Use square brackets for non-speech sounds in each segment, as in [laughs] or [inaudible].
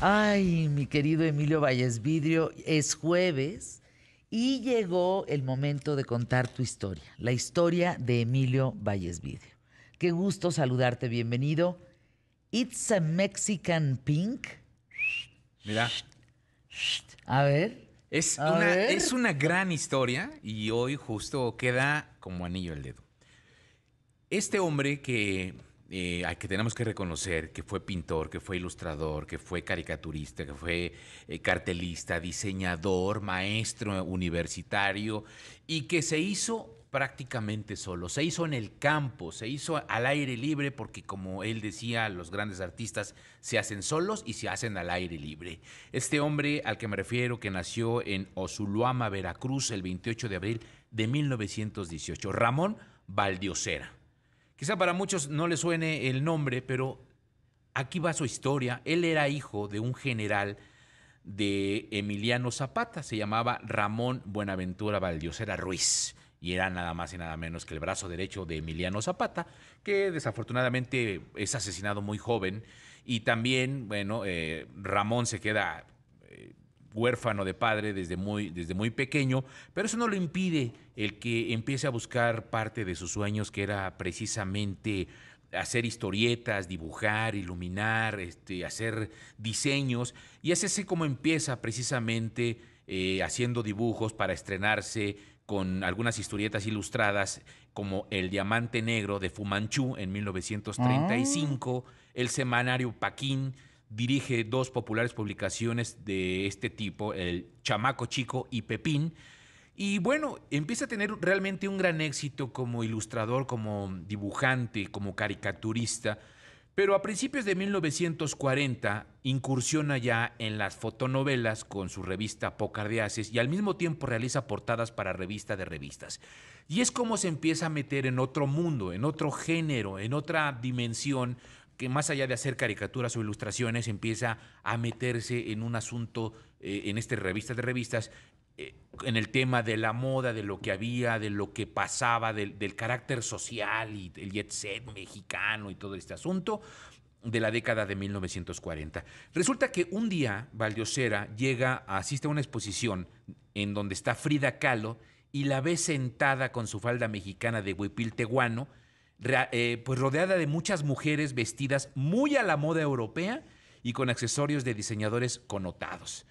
Ay, mi querido Emilio Valles Vidrio, es jueves y llegó el momento de contar tu historia, la historia de Emilio Valles Vidrio. Qué gusto saludarte, bienvenido. It's a Mexican Pink. Mira. A ver. Es, una, es una gran historia y hoy justo queda como anillo al dedo. Este hombre que eh, que tenemos que reconocer que fue pintor, que fue ilustrador, que fue caricaturista, que fue eh, cartelista, diseñador, maestro universitario y que se hizo prácticamente solo. Se hizo en el campo, se hizo al aire libre porque como él decía, los grandes artistas se hacen solos y se hacen al aire libre. Este hombre al que me refiero, que nació en Osuluama, Veracruz, el 28 de abril de 1918, Ramón Valdiosera. Quizá para muchos no le suene el nombre, pero aquí va su historia. Él era hijo de un general de Emiliano Zapata, se llamaba Ramón Buenaventura era Ruiz y era nada más y nada menos que el brazo derecho de Emiliano Zapata, que desafortunadamente es asesinado muy joven y también, bueno, eh, Ramón se queda eh, huérfano de padre desde muy, desde muy pequeño, pero eso no lo impide el que empiece a buscar parte de sus sueños, que era precisamente hacer historietas, dibujar, iluminar, este, hacer diseños. Y es así como empieza precisamente eh, haciendo dibujos para estrenarse con algunas historietas ilustradas como El Diamante Negro de Fumanchu en 1935, ah. El Semanario Paquín dirige dos populares publicaciones de este tipo, el Chamaco Chico y Pepín. Y bueno, empieza a tener realmente un gran éxito como ilustrador, como dibujante, como caricaturista. Pero a principios de 1940 incursiona ya en las fotonovelas con su revista Pocardiaces y al mismo tiempo realiza portadas para revista de revistas. Y es como se empieza a meter en otro mundo, en otro género, en otra dimensión que más allá de hacer caricaturas o ilustraciones empieza a meterse en un asunto, eh, en esta revista de revistas, eh, en el tema de la moda, de lo que había, de lo que pasaba, del, carácter social y el jet set mexicano y todo este asunto de la década de 1940. Resulta que un día Valdiosera llega, asiste a una exposición en donde está Frida Kahlo y la ve sentada con su falda mexicana de huipil tehuano, eh, pues rodeada de muchas mujeres vestidas muy a la moda europea y con accesorios de diseñadores connotados.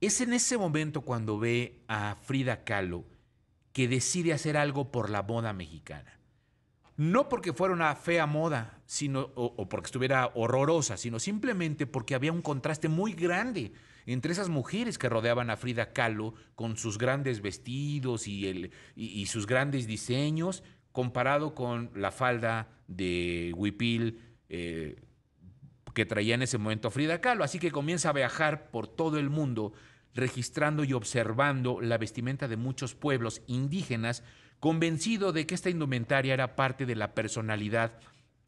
Es en ese momento cuando ve a Frida Kahlo que decide hacer algo por la moda mexicana. No porque fuera una fea moda, sino, o, porque estuviera horrorosa, sino simplemente porque había un contraste muy grande entre esas mujeres que rodeaban a Frida Kahlo con sus grandes vestidos y sus grandes diseños comparado con la falda de huipil eh, que traía en ese momento Frida Kahlo. Así que comienza a viajar por todo el mundo registrando y observando la vestimenta de muchos pueblos indígenas, convencido de que esta indumentaria era parte de la personalidad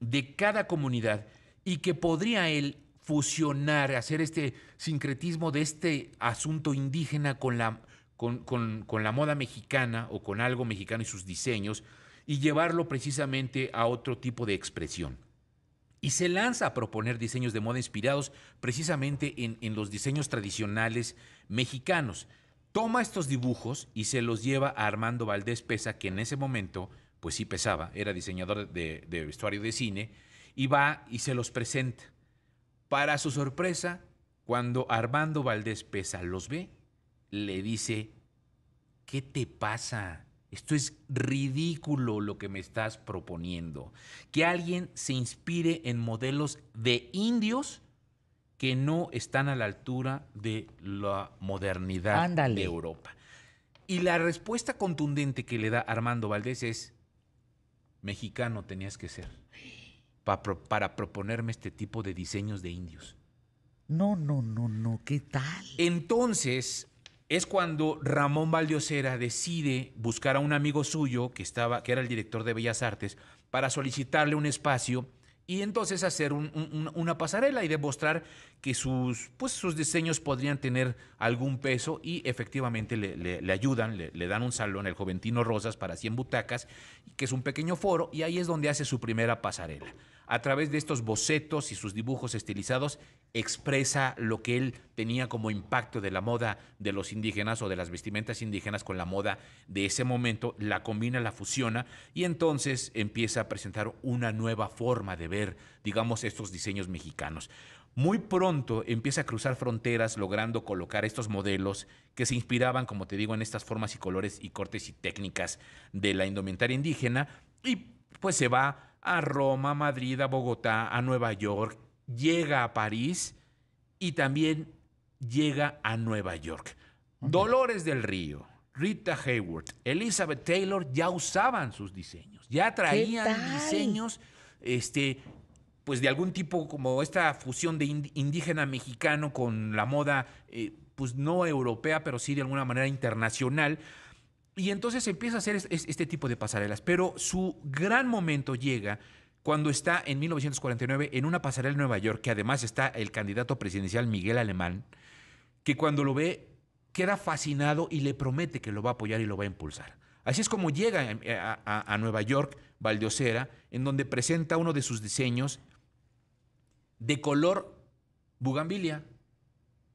de cada comunidad y que podría él fusionar, hacer este sincretismo de este asunto indígena con la, con la moda mexicana o con algo mexicano y sus diseños, y llevarlo precisamente a otro tipo de expresión. Y se lanza a proponer diseños de moda inspirados precisamente en, los diseños tradicionales mexicanos. Toma estos dibujos y se los lleva a Armando Valdés Pesa, que en ese momento, pues sí pesaba, era diseñador de, de vestuario de cine, y va y se los presenta. Para su sorpresa, cuando Armando Valdés Pesa los ve, le dice, ¿qué te pasa? Esto es ridículo lo que me estás proponiendo. Que alguien se inspire en modelos de indios que no están a la altura de la modernidad de Europa. Y la respuesta contundente que le da Armando Valdés es, mexicano tenías que ser para proponerme este tipo de diseños de indios. No, no, no, no, ¿qué tal? Entonces, es cuando Ramón Valdiosera decide buscar a un amigo suyo que estaba, que era el director de Bellas Artes, para solicitarle un espacio y entonces hacer una pasarela y demostrar que sus, pues, sus diseños podrían tener algún peso y efectivamente le, ayudan, le, le, dan un salón, el Joventino Rosas, para 100 butacas, que es un pequeño foro, y ahí es donde hace su primera pasarela a través de estos bocetos y sus dibujos estilizados, expresa lo que él tenía como impacto de la moda de los indígenas o de las vestimentas indígenas con la moda de ese momento, la combina, la fusiona y entonces empieza a presentar una nueva forma de ver, digamos, estos diseños mexicanos. Muy pronto empieza a cruzar fronteras logrando colocar estos modelos que se inspiraban, como te digo, en estas formas y colores y cortes y técnicas de la indumentaria indígena y pues se va a Roma, Madrid, a Bogotá, a Nueva York, llega a París y también llega a Nueva York. Dolores del Río, Rita Hayward, Elizabeth Taylor ya usaban sus diseños, ya traían diseños, este, pues de algún tipo como esta fusión de indígena mexicano con la moda, eh, pues no europea, pero sí de alguna manera internacional. Y entonces empieza a hacer este tipo de pasarelas, pero su gran momento llega cuando está en 1949 en una pasarela en Nueva York, que además está el candidato presidencial Miguel Alemán, que cuando lo ve queda fascinado y le promete que lo va a apoyar y lo va a impulsar. Así es como llega a, Nueva York, Valdeocera, en donde presenta uno de sus diseños de color bugambilia,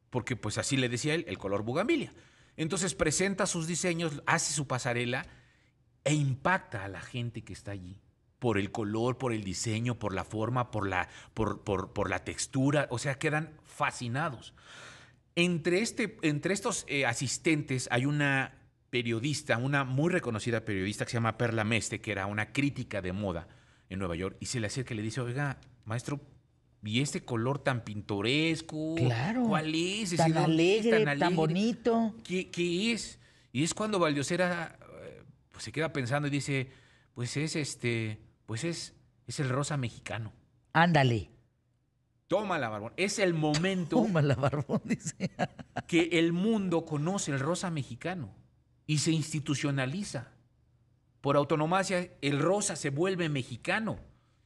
porque pues así le decía él, el color bugambilia. Entonces presenta sus diseños, hace su pasarela e impacta a la gente que está allí por el color, por el diseño, por la forma, por la, por, por, por la textura. O sea, quedan fascinados. Entre, este, entre estos eh, asistentes hay una periodista, una muy reconocida periodista que se llama Perla Meste, que era una crítica de moda en Nueva York, y se le acerca y le dice, oiga, maestro, y este color tan pintoresco. Claro. ¿Cuál es? Tan, alegre, tan bonito. ¿Qué, es? Y es cuando Valdiosera eh, pues, se queda pensando y dice, pues es este, pues es, es el rosa mexicano. Ándale. Tómala, Barbón. Es el momento. la Barbón, [laughs] que el mundo conoce el rosa mexicano y se institucionaliza. Por autonomía el rosa se vuelve mexicano.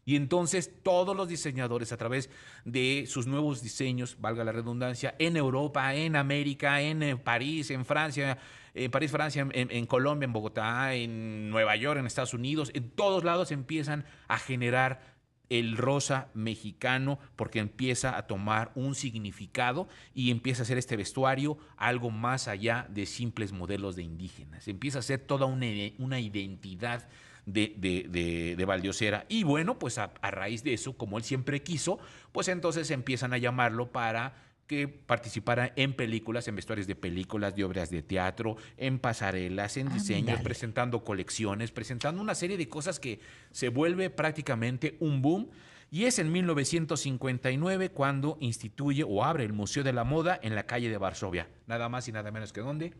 Y entonces todos los diseñadores a través de sus nuevos diseños, valga la redundancia, en Europa, en América, en eh, París, en Francia, en París, Francia, en, Colombia, en Bogotá, en Nueva York, en Estados Unidos, en todos lados empiezan a generar el rosa mexicano porque empieza a tomar un significado y empieza a ser este vestuario algo más allá de simples modelos de indígenas. Empieza a ser toda una, una identidad de, de, Valdiosera. Y bueno, pues a, raíz de eso, como él siempre quiso, pues entonces empiezan a llamarlo para que participara en películas, en vestuarios de películas, de obras de teatro, en pasarelas, en ah, diseños, presentando colecciones, presentando una serie de cosas que se vuelve prácticamente un boom. Y es en 1959 cuando instituye o abre el Museo de la Moda en la calle de Varsovia, nada más y nada menos que dónde,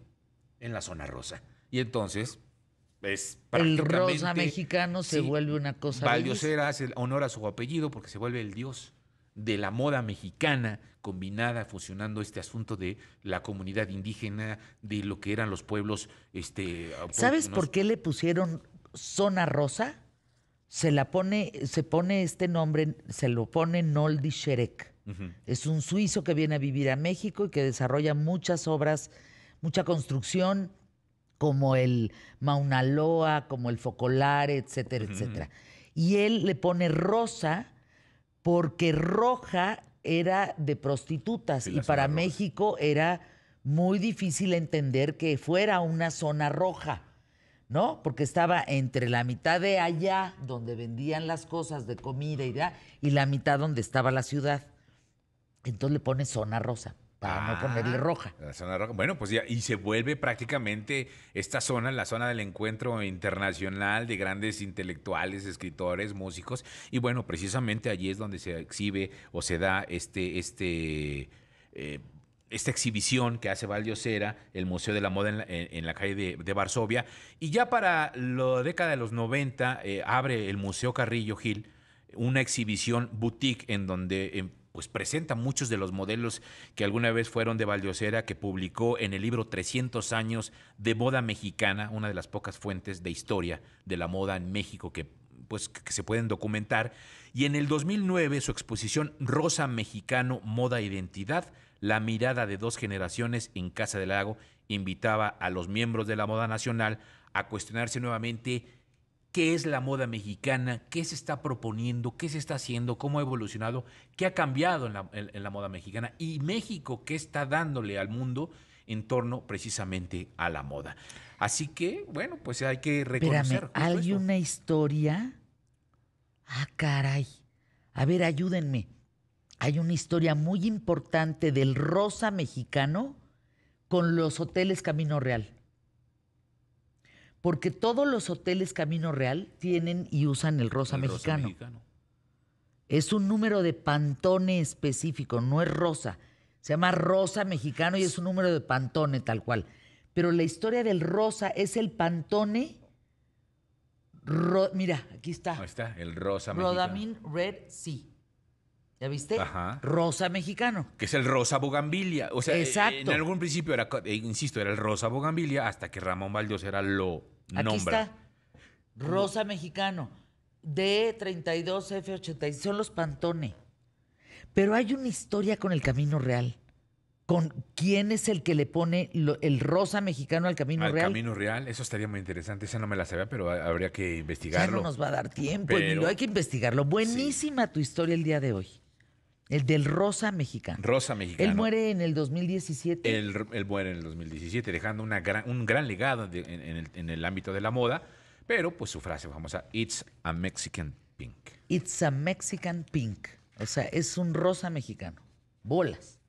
en la zona rosa. Y entonces, el rosa mexicano se vuelve una cosa. valiosera hace honor a su apellido porque se vuelve el dios de la moda mexicana combinada, fusionando este asunto de la comunidad indígena, de lo que eran los pueblos. Este, ¿Sabes por qué le pusieron zona rosa? Se la pone, se pone este nombre, se lo pone Noldi Sherek. Es un suizo que viene a vivir a México y que desarrolla muchas obras, mucha construcción como el Mauna Loa, como el Focolar, etcétera, etcétera. Y él le pone rosa porque roja era de prostitutas y para México era muy difícil entender que fuera una zona roja, ¿no? Porque estaba entre la mitad de allá, donde vendían las cosas de comida y la mitad donde estaba la ciudad. Entonces le pone zona rosa para no ponerle ah. roja. La zona roja. Bueno, pues ya, y se vuelve prácticamente esta zona, la zona del encuentro internacional de grandes intelectuales, escritores, músicos. Y bueno, precisamente allí es donde se exhibe o se da este, este. Eh, esta exhibición que hace Valdiosera, el Museo de la Moda en la, calle de, Varsovia. Y ya para la década de los 90 eh, abre el Museo Carrillo Gil una exhibición boutique en donde em, pues presenta muchos de los modelos que alguna vez fueron de Valdiosera, que publicó en el libro 300 años de moda mexicana, una de las pocas fuentes de historia de la moda en México que pues que se pueden documentar. Y en el 2009 su exposición Rosa Mexicano, Moda e Identidad, la mirada de dos generaciones en Casa del Lago, invitaba a los miembros de la moda nacional a cuestionarse nuevamente qué es la moda mexicana, qué se está proponiendo, qué se está haciendo, cómo ha evolucionado, qué ha cambiado en la, moda mexicana y México qué está dándole al mundo en torno precisamente a la moda. Así que, bueno, pues hay que reconocer. hay una historia. Ah, caray. A ver, ayúdenme. Hay una historia muy importante del rosa mexicano con los hoteles Camino Real. Porque todos los hoteles Camino Real tienen y usan el rosa, mexicano. Es un número de pantone específico, no es rosa. Se llama rosa mexicano y es un número de pantone tal cual. Pero la historia del rosa es el pantone. mira, aquí está. Ahí está, el rosa mexicano. Rodamín Red sí. ¿Ya viste? Rosa mexicano. Que es el rosa bogambilia. O sea, eh, en algún principio era, eh, insisto, era el rosa bogambilia hasta que Ramón era lo Aquí Está. Rosa mexicano. D32F86. Son los Pantone. Pero hay una historia con el camino real. Con quién es el que le pone el rosa mexicano al camino real. Al camino real, eso estaría muy interesante. Esa no me la sabía, pero habría que investigarlo. no nos va a dar tiempo, Hay que investigarlo. Buenísima tu historia el día de hoy. El del Rosa Mexicano. Rosa Mexicano. Él muere en el 2017. Él, muere en el 2017, dejando una gran, un gran legado en, el, en, el, ámbito de la moda, pero pues su frase famosa, It's a Mexican Pink. It's a Mexican Pink. O sea, es un rosa mexicano. Bolas.